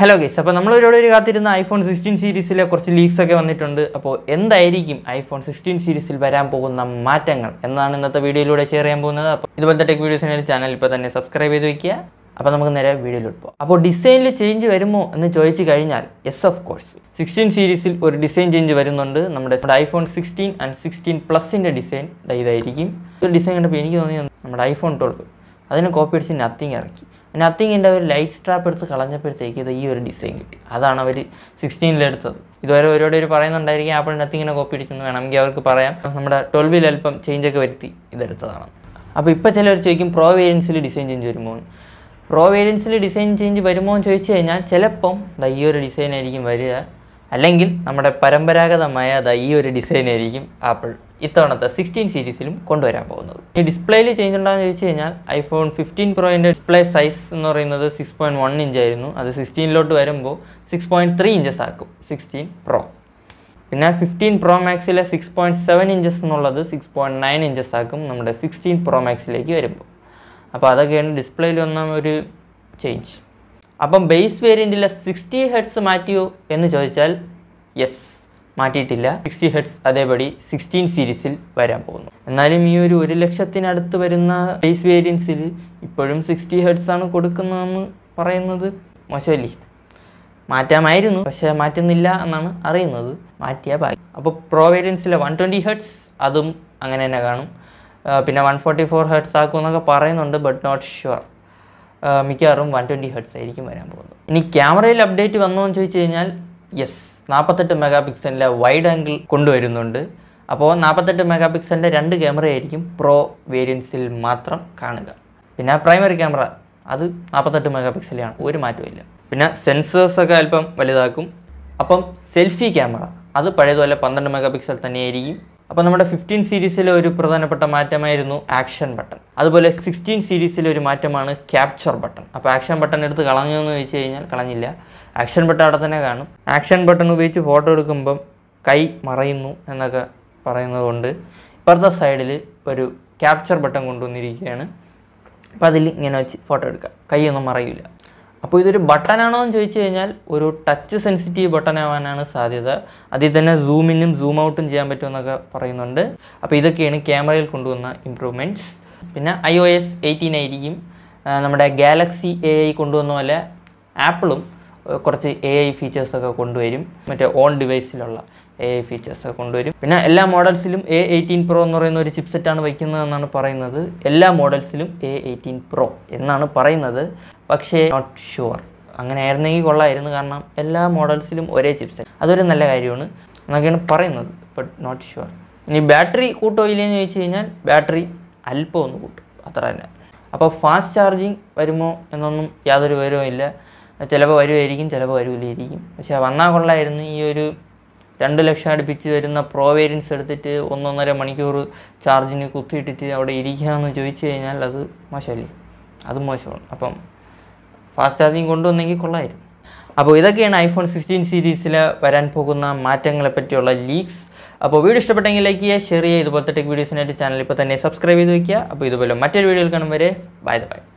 hello guys അപ്പോൾ നമ്മൾ ഒരുപാട് ഒരു കാത്തിരുന്ന ഐഫോൺ സിക്സ്റ്റീൻ സീരീസിലെ കുറച്ച് ലീക്സ് ഒക്കെ വന്നിട്ടുണ്ട് അപ്പോൾ എന്തായിരിക്കും ഐഫോൺ സിക്സ്റ്റീൻ സീരീസിൽ വരാൻ പോകുന്ന മാറ്റങ്ങൾ എന്നാണ് ഇന്നത്തെ വീഡിയോയിലൂടെ ഷെയർ ചെയ്യാൻ പോകുന്നത് അപ്പോൾ ഇതുപോലത്തെ ടെക് വീഡിയോസിൻ്റെ ചാനൽ ഇപ്പോൾ തന്നെ സബ്സ്ക്രൈബ് ചെയ്ത് വയ്ക്കുക അപ്പോൾ നമുക്ക് നേരെ വീഡിയോയിലോട്ട് പോകാം അപ്പോൾ ഡിസൈനിൽ ചേഞ്ച് വരുമോ എന്ന് ചോദിച്ചു കഴിഞ്ഞാൽ യെസ് ഓഫ് കോഴ്സ് സിക്സ്റ്റീൻ സീരീസിൽ ഒരു ഡിസൈൻ ചേഞ്ച് വരുന്നുണ്ട് നമ്മുടെ ഐഫോൺ സിക്സ്റ്റീൻ ആൻഡ് സിക്സ്റ്റീൻ പ്ലസിൻ്റെ ഡിസൈൻ ഇതായിരിക്കും ഒരു ഡിസൈൻ കണ്ടപ്പോൾ എനിക്ക് തോന്നിയത് നമ്മുടെ ഐഫോൺ ട്വൽവ് അതിന് കോപ്പി അടിച്ച് നത്തിങ് ഇറക്കി നത്തിങ്ങിൻ്റെ ഒരു ലൈറ്റ് സ്ട്രാപ്പ് എടുത്ത് കളഞ്ഞപ്പോഴത്തേക്ക് ഇത് ഈ ഒരു ഡിസൈൻ കിട്ടി അതാണ് അവർ സിക്സ്റ്റീനിലെടുത്തത് ഇതുവരെ ഒരുപാട് ഒരു പറയുന്നുണ്ടായിരിക്കും ആപ്പിൾ നത്തിങ്ങിനെ കോപ്പി അടിച്ചെന്ന് വേണമെങ്കിൽ അവർക്ക് പറയാം നമ്മുടെ ട്വൽവിൽ അല്പം ചേഞ്ചൊക്കെ വരുത്തി ഇതെടുത്തതാണ് അപ്പോൾ ഇപ്പോൾ ചിലർ ചോദിക്കും പ്രോ വേരിയൻസിൽ ഡിസൈൻ ചേഞ്ച് വരുമോ പ്രോ വേരിയൻസിൽ ഡിസൈൻ ചേഞ്ച് വരുമോ എന്ന് ചോദിച്ചു കഴിഞ്ഞാൽ ചിലപ്പം ദാ ഈ ഒരു ഡിസൈൻ ആയിരിക്കും വരിക അല്ലെങ്കിൽ നമ്മുടെ പരമ്പരാഗതമായ ദാ ഈ ഒരു ഡിസൈൻ ആയിരിക്കും ആപ്പിൾ ഇത്തവണത്തെ സിക്സ്റ്റീൻ സീരീസിലും കൊണ്ടുവരാൻ പോകുന്നത് ഈ ഡിസ്പ്ലേയിൽ ചേഞ്ച് ഉണ്ടാകുന്ന ചോദിച്ചു കഴിഞ്ഞാൽ ഐഫോൺ ഫിഫ്റ്റീൻ പ്രോയിൻ്റെ ഡിസ്പ്ലേ സൈസ് എന്ന് പറയുന്നത് സിക്സ് പോയിൻറ്റ് വൺ ഇഞ്ച് ആയിരുന്നു അത് സിക്സ്റ്റീനിലോട്ട് വരുമ്പോൾ സിക്സ് പോയിൻറ്റ് ത്രീ ഇഞ്ചസ് ആക്കും സിക്സ്റ്റീൻ പ്രോ പിന്നെ ഫിഫ്റ്റീൻ പ്രോ മാക്സിലെ സിക്സ് പോയിൻറ്റ് സെവൻ ഇഞ്ചസ് എന്നുള്ളത് സിക്സ് പോയിൻറ്റ് നയൻ ഇഞ്ചസ് ആക്കും നമ്മുടെ സിക്സ്റ്റീൻ പ്രോ മാക്സിലേക്ക് വരുമ്പോൾ അപ്പോൾ അതൊക്കെയാണ് ഡിസ്പ്ലേയിൽ വന്ന ഒരു ചേഞ്ച് അപ്പം ബേസ് വേരിയൻറ്റിലെ സിക്സ്റ്റി ഹെഡ്സ് മാറ്റിയോ എന്ന് ചോദിച്ചാൽ യെസ് മാറ്റിയിട്ടില്ല സിക്സ്റ്റി ഹെഡ്സ് അതേപടി സിക്സ്റ്റീൻ സീരീസിൽ വരാൻ പോകുന്നു എന്നാലും ഈ ഒരു ഒരു ലക്ഷത്തിനടുത്ത് വരുന്ന പ്രൈസ് വേരിയൻസിൽ ഇപ്പോഴും സിക്സ്റ്റി ഹെഡ്സ് ആണ് കൊടുക്കുന്നതെന്ന് പറയുന്നത് മോശമല്ലേ മാറ്റാമായിരുന്നു പക്ഷേ മാറ്റുന്നില്ല എന്നാണ് അറിയുന്നത് മാറ്റിയ ബാക്കി അപ്പോൾ പ്രോ വേരിയൻസിലെ വൺ ട്വൻറ്റി ഹെഡ്സ് അതും അങ്ങനെ തന്നെ കാണും പിന്നെ വൺ ഫോർട്ടി ഫോർ ഹെഡ്സ് എന്നൊക്കെ പറയുന്നുണ്ട് ബട്ട് നോട്ട് ഷുവർ മിക്കവാറും വൺ ട്വൻറ്റി ഹെഡ്സ് ആയിരിക്കും വരാൻ പോകുന്നത് ഇനി ക്യാമറയിൽ അപ്ഡേറ്റ് വന്നോ എന്ന് ചോദിച്ചു കഴിഞ്ഞാൽ യെസ് നാൽപ്പത്തെട്ട് മെഗാ പിക്സലിലെ വൈഡ് ആംഗിൾ കൊണ്ടുവരുന്നുണ്ട് അപ്പോൾ നാൽപ്പത്തെട്ട് മെഗാ പിക്സലിൻ്റെ രണ്ട് ക്യാമറയായിരിക്കും പ്രോ വേരിയൻസിൽ മാത്രം കാണുക പിന്നെ പ്രൈമറി ക്യാമറ അത് നാൽപ്പത്തെട്ട് മെഗാ പിക്സലാണ് ഒരു മാറ്റമില്ല പിന്നെ സെൻസേഴ്സൊക്കെ അല്പം വലുതാക്കും അപ്പം സെൽഫി ക്യാമറ അത് പഴയതുപോലെ പന്ത്രണ്ട് മെഗാ പിക്സൽ തന്നെയായിരിക്കും അപ്പോൾ നമ്മുടെ ഫിഫ്റ്റീൻ സീരീസിലെ ഒരു പ്രധാനപ്പെട്ട മാറ്റമായിരുന്നു ആക്ഷൻ ബട്ടൺ അതുപോലെ സിക്സ്റ്റീൻ സീരീസിലെ ഒരു മാറ്റമാണ് ക്യാപ്ചർ ബട്ടൺ അപ്പോൾ ആക്ഷൻ ബട്ടൺ എടുത്ത് കളഞ്ഞു എന്ന് ചോദിച്ചു കഴിഞ്ഞാൽ കളഞ്ഞില്ല ആക്ഷൻ ബട്ടൺ അവിടെ തന്നെ കാണും ആക്ഷൻ ബട്ടൺ ഉപയോഗിച്ച് ഫോട്ടോ എടുക്കുമ്പം കൈ മറയുന്നു എന്നൊക്കെ പറയുന്നത് കൊണ്ട് ഇപ്പുറത്തെ സൈഡിൽ ഒരു ക്യാപ്ചർ ബട്ടൺ കൊണ്ടുവന്നിരിക്കുകയാണ് അപ്പോൾ അതിൽ ഇങ്ങനെ വെച്ച് ഫോട്ടോ എടുക്കുക കൈയൊന്നും മറയില്ല അപ്പോൾ ഇതൊരു ബട്ടനാണോ എന്ന് ചോദിച്ചു കഴിഞ്ഞാൽ ഒരു ടച്ച് സെൻസിറ്റീവ് ആവാനാണ് സാധ്യത അതിൽ തന്നെ സൂമിനും സൂം ഔട്ടും ചെയ്യാൻ പറ്റുമെന്നൊക്കെ പറയുന്നുണ്ട് അപ്പോൾ ഇതൊക്കെയാണ് ക്യാമറയിൽ കൊണ്ടുവന്ന ഇമ്പ്രൂവ്മെൻറ്റ്സ് പിന്നെ ഐ ഒ എസ് എയ്റ്റീൻ ആയിരിക്കും നമ്മുടെ ഗാലക്സി എ ഐ കൊണ്ടുവന്ന പോലെ ആപ്പിളും കുറച്ച് എ ഐ ഫീച്ചേഴ്സൊക്കെ കൊണ്ടുവരും മറ്റേ ഓൺ ഡിവൈസിലുള്ള എ ഐ ഫീച്ചേഴ്സൊക്കെ കൊണ്ടുവരും പിന്നെ എല്ലാ മോഡൽസിലും എ എയ്റ്റീൻ പ്രോ എന്ന് പറയുന്ന ഒരു ചിപ്സെറ്റാണ് വയ്ക്കുന്നതെന്നാണ് പറയുന്നത് എല്ലാ മോഡൽസിലും എ എയ്റ്റീൻ പ്രോ എന്നാണ് പറയുന്നത് പക്ഷേ നോട്ട് ഷുവർ അങ്ങനെ ആയിരുന്നെങ്കിൽ കൊള്ളായിരുന്നു കാരണം എല്ലാ മോഡൽസിലും ഒരേ ചിപ്സെറ്റ് അതൊരു നല്ല കാര്യമാണ് എന്നൊക്കെയാണ് പറയുന്നത് ബട്ട് നോട്ട് ഷുവർ ഇനി ബാറ്ററി കൂട്ടോ ഇല്ലയെന്ന് ചോദിച്ചു കഴിഞ്ഞാൽ ബാറ്ററി അല്പം ഒന്ന് കൂട്ടും അത്ര തന്നെ അപ്പോൾ ഫാസ്റ്റ് ചാർജിങ് വരുമോ എന്നൊന്നും യാതൊരു വിവരവും ഇല്ല ചിലപ്പോൾ വരുമായിരിക്കും ചിലപ്പോൾ വരൂലായിരിക്കും പക്ഷേ വന്നാൽ കൊള്ളായിരുന്നു ഈ ഒരു രണ്ട് ലക്ഷം അടുപ്പിച്ച് വരുന്ന പ്രോ വേരിയൻസ് എടുത്തിട്ട് ഒന്നൊന്നര മണിക്കൂർ ചാർജിന് കുത്തിയിട്ടിട്ട് അവിടെ ഇരിക്കാമെന്ന് ചോദിച്ചു കഴിഞ്ഞാൽ അത് മോശമല്ലേ അത് മോശമാണ് അപ്പം ഫാസ്റ്റ് ചാർജിങ് കൊണ്ടുവന്നെങ്കിൽ കൊള്ളായിരുന്നു അപ്പോൾ ഇതൊക്കെയാണ് ഐഫോൺ സിക്സ്റ്റീൻ സീരീസിൽ വരാൻ പോകുന്ന മാറ്റങ്ങളെ പറ്റിയുള്ള ലീക്സ് അപ്പോൾ വീഡിയോ ഇഷ്ടപ്പെട്ടെങ്കിൽ ലൈക്ക് ചെയ്യുക ഷെയർ ചെയ്യുക ഇതുപോലത്തെ ടെക് വീഡിയോസിനായിട്ട് ചാനൽ ഇപ്പോൾ തന്നെ സബ്സ്ക്രൈബ് ചെയ്ത് വയ്ക്കുക അപ്പോൾ ഇതുപോലെ മറ്റൊരു വീഡിയോയിൽ കാണും വരെ ബൈ ബൈ